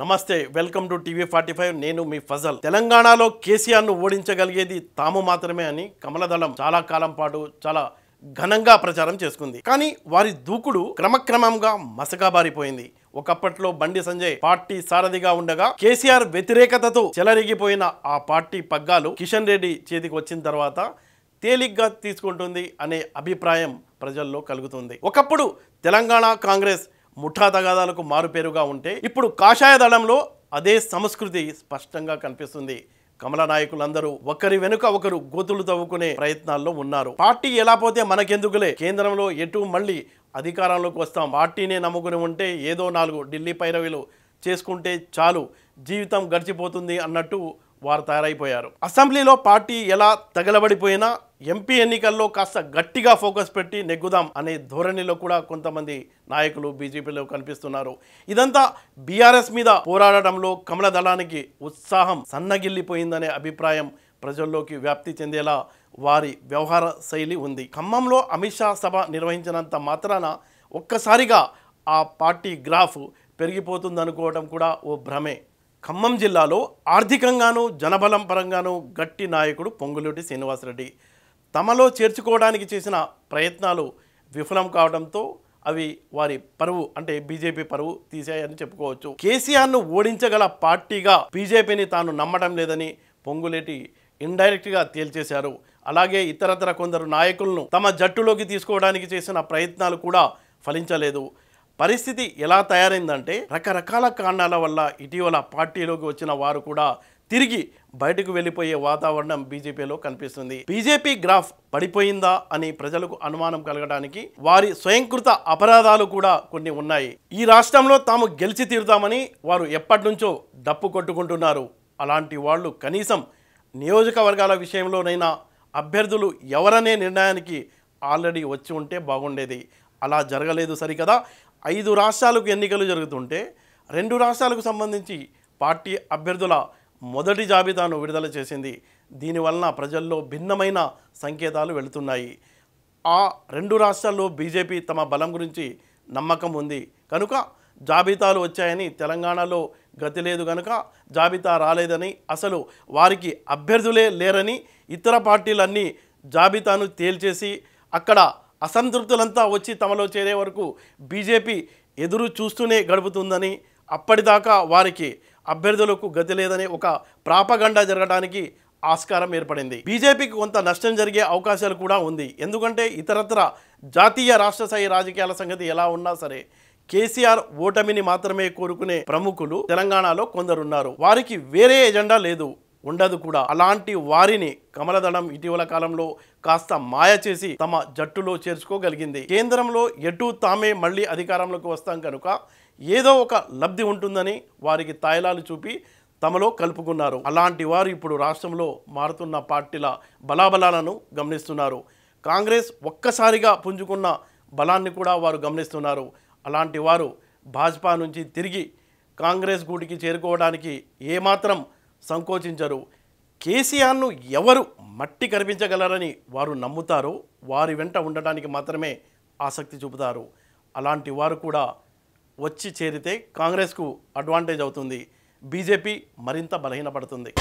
నమస్తే welcome to TV forty five నేను మీ ఫజల్ తెలంగాణలో కేసీఆర్ ను ఓడించగలిగేది తాము మాత్రమే అని కమలదళం చాలా కాలం పాటు చాలా ఘనంగా ప్రచారం చేసుకుంది కానీ వారి దూకుడు క్రమక్రమంగా మసకాబారిపోయింది ఒకప్పట్లో బండి సంజయ్ పార్టీ సారథిగా ఉండగా కేసీఆర్ వ్యతిరేకతతో చెలరిగిపోయిన ఆ పార్టీ పగ్గాలు కిషన్ రెడ్డి చేతికి వచ్చిన తర్వాత తేలిగ్గా తీసుకుంటుంది అనే అభిప్రాయం ప్రజల్లో కలుగుతుంది ఒకప్పుడు తెలంగాణ కాంగ్రెస్ ముఠా తగాదాలకు మారుపేరుగా ఉంటే ఇప్పుడు కాషాయ దళంలో అదే సంస్కృతి స్పష్టంగా కనిపిస్తుంది కమల నాయకులందరూ ఒకరి వెనుక ఒకరు గోతులు తవ్వుకునే ప్రయత్నాల్లో ఉన్నారు పార్టీ ఎలా పోతే మనకెందుకులే కేంద్రంలో ఎటు మళ్ళీ అధికారంలోకి వస్తాం పార్టీనే నమ్ముకుని ఉంటే ఏదో నాలుగు ఢిల్లీ పైరవీలు చేసుకుంటే చాలు జీవితం గడిచిపోతుంది అన్నట్టు వారు తయారైపోయారు అసెంబ్లీలో పార్టీ ఎలా తగలబడిపోయినా ఎంపీ ఎన్నికల్లో కాస్త గట్టిగా ఫోకస్ పెట్టి నెగ్గుదాం అనే ధోరణిలో కూడా కొంతమంది నాయకులు బీజేపీలో కనిపిస్తున్నారు ఇదంతా బీఆర్ఎస్ మీద పోరాడడంలో కమల దళానికి ఉత్సాహం సన్నగిల్లిపోయిందనే అభిప్రాయం ప్రజల్లోకి వ్యాప్తి చెందేలా వారి వ్యవహార శైలి ఉంది ఖమ్మంలో అమిత్ షా సభ నిర్వహించినంత మాత్రాన ఒక్కసారిగా ఆ పార్టీ గ్రాఫ్ పెరిగిపోతుందనుకోవడం కూడా ఓ భ్రమే ఖమ్మం జిల్లాలో ఆర్థికంగానూ జనబలం పరంగానూ గట్టి నాయకుడు పొంగులేటి శ్రీనివాసరెడ్డి తమలో చేర్చుకోవడానికి చేసిన ప్రయత్నాలు విఫలం కావడంతో అవి వారి పరువు అంటే బీజేపీ పరువు తీసాయని చెప్పుకోవచ్చు కేసీఆర్ను ఓడించగల పార్టీగా బీజేపీని తాను నమ్మడం లేదని పొంగులేటి ఇండైరెక్ట్గా తేల్చేశారు అలాగే ఇతరతర కొందరు నాయకులను తమ జట్టులోకి తీసుకోవడానికి చేసిన ప్రయత్నాలు కూడా ఫలించలేదు పరిస్థితి ఎలా తయారైందంటే రకరకాల కారణాల వల్ల ఇటీవల పార్టీలోకి వచ్చిన వారు కూడా తిరిగి బయటకు వెళ్ళిపోయే వాతావరణం బీజేపీలో కనిపిస్తుంది బీజేపీ గ్రాఫ్ పడిపోయిందా అని ప్రజలకు అనుమానం కలగడానికి వారి స్వయంకృత అపరాధాలు కూడా కొన్ని ఉన్నాయి ఈ రాష్ట్రంలో తాము గెలిచి తీరుతామని వారు ఎప్పటి నుంచో డప్పు కొట్టుకుంటున్నారు అలాంటి వాళ్ళు కనీసం నియోజకవర్గాల విషయంలోనైనా అభ్యర్థులు ఎవరనే నిర్ణయానికి ఆల్రెడీ వచ్చి ఉంటే బాగుండేది అలా జరగలేదు సరికదా ఐదు రాష్ట్రాలకు ఎన్నికలు జరుగుతుంటే రెండు రాష్ట్రాలకు సంబంధించి పార్టీ అభ్యర్థుల మొదటి జాబితాను విడుదల చేసింది దీనివలన ప్రజల్లో భిన్నమైన సంకేతాలు వెళుతున్నాయి ఆ రెండు రాష్ట్రాల్లో బీజేపీ తమ బలం గురించి నమ్మకం ఉంది కనుక జాబితాలు వచ్చాయని తెలంగాణలో గతి లేదు కనుక జాబితా రాలేదని అసలు వారికి అభ్యర్థులే లేరని ఇతర పార్టీలన్నీ జాబితాను తేల్చేసి అక్కడ అసంతృప్తులంతా వచ్చి తమలో చేరే వరకు బీజేపీ ఎదురు చూస్తూనే గడుపుతుందని అప్పటిదాకా వారికి అభ్యర్థులకు గతి లేదని ఒక ప్రాపగండా జరగడానికి ఆస్కారం ఏర్పడింది బీజేపీకి కొంత నష్టం జరిగే అవకాశాలు కూడా ఉంది ఎందుకంటే ఇతరత్ర జాతీయ రాష్ట్ర స్థాయి రాజకీయాల సంగతి ఎలా ఉన్నా సరే కేసీఆర్ ఓటమిని మాత్రమే కోరుకునే ప్రముఖులు తెలంగాణలో కొందరున్నారు వారికి వేరే ఎజెండా లేదు ఉండదు కూడా అలాంటి వారిని కమలదళం ఇటీవల కాలంలో కాస్త మాయ చేసి తమ జట్టులో చేర్చుకోగలిగింది కేంద్రంలో ఎటు తామే మళ్ళీ అధికారంలోకి వస్తాం కనుక ఏదో ఒక లబ్ధి ఉంటుందని వారికి తాయిలాలు చూపి తమలో కలుపుకున్నారు అలాంటి వారు ఇప్పుడు రాష్ట్రంలో మారుతున్న పార్టీల బలాబలాలను గమనిస్తున్నారు కాంగ్రెస్ ఒక్కసారిగా పుంజుకున్న బలాన్ని కూడా వారు గమనిస్తున్నారు అలాంటి వారు భాజపా నుంచి తిరిగి కాంగ్రెస్ గూటికి చేరుకోవడానికి ఏమాత్రం సంకోచించరు కేసీఆర్ను ఎవరు మట్టి కనిపించగలరని వారు నమ్ముతారో వారి వెంట ఉండడానికి మాత్రమే ఆసక్తి చూపుతారు అలాంటి వారు కూడా వచ్చి చేరితే కాంగ్రెస్కు అడ్వాంటేజ్ అవుతుంది బీజేపీ మరింత బలహీనపడుతుంది